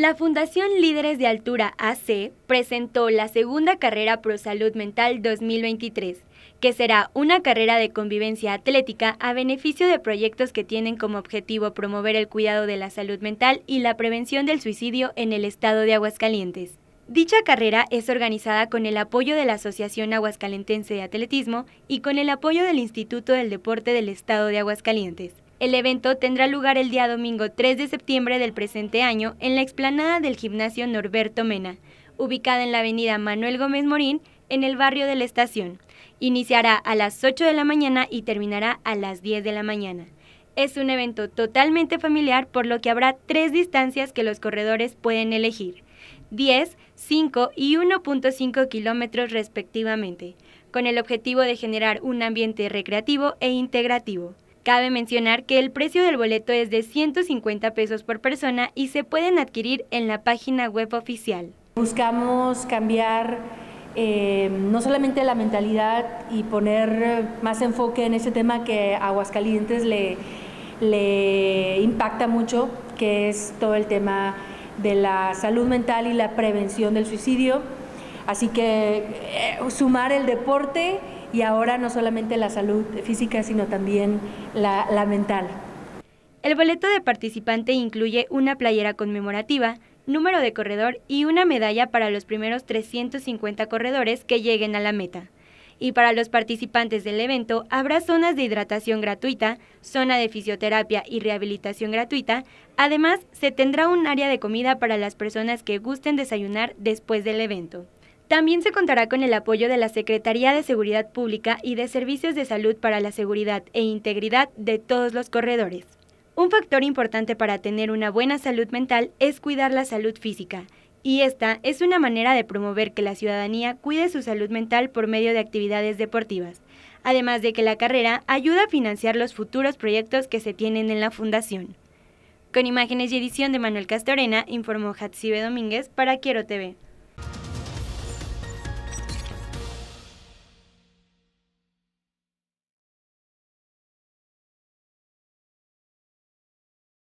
La Fundación Líderes de Altura AC presentó la segunda carrera Pro Salud Mental 2023, que será una carrera de convivencia atlética a beneficio de proyectos que tienen como objetivo promover el cuidado de la salud mental y la prevención del suicidio en el estado de Aguascalientes. Dicha carrera es organizada con el apoyo de la Asociación Aguascalentense de Atletismo y con el apoyo del Instituto del Deporte del Estado de Aguascalientes. El evento tendrá lugar el día domingo 3 de septiembre del presente año en la explanada del gimnasio Norberto Mena, ubicada en la avenida Manuel Gómez Morín, en el barrio de la estación. Iniciará a las 8 de la mañana y terminará a las 10 de la mañana. Es un evento totalmente familiar, por lo que habrá tres distancias que los corredores pueden elegir, 10, 5 y 1.5 kilómetros respectivamente, con el objetivo de generar un ambiente recreativo e integrativo. Cabe mencionar que el precio del boleto es de 150 pesos por persona y se pueden adquirir en la página web oficial. Buscamos cambiar eh, no solamente la mentalidad y poner más enfoque en ese tema que a Aguascalientes le, impacta mucho, que es todo el tema de la salud mental y la prevención del suicidio. Así que eh, sumar el deporte y ahora no solamente la salud física, sino también la, mental. El boleto de participante incluye una playera conmemorativa, número de corredor y una medalla para los primeros 350 corredores que lleguen a la meta. Y para los participantes del evento habrá zonas de hidratación gratuita, zona de fisioterapia y rehabilitación gratuita. Además, se tendrá un área de comida para las personas que gusten desayunar después del evento. También se contará con el apoyo de la Secretaría de Seguridad Pública y de Servicios de Salud para la Seguridad e Integridad de todos los corredores. Un factor importante para tener una buena salud mental es cuidar la salud física, y esta es una manera de promover que la ciudadanía cuide su salud mental por medio de actividades deportivas, además de que la carrera ayuda a financiar los futuros proyectos que se tienen en la fundación. Con imágenes y edición de Manuel Castorena, informó Hatsibe Domínguez para Quiero TV.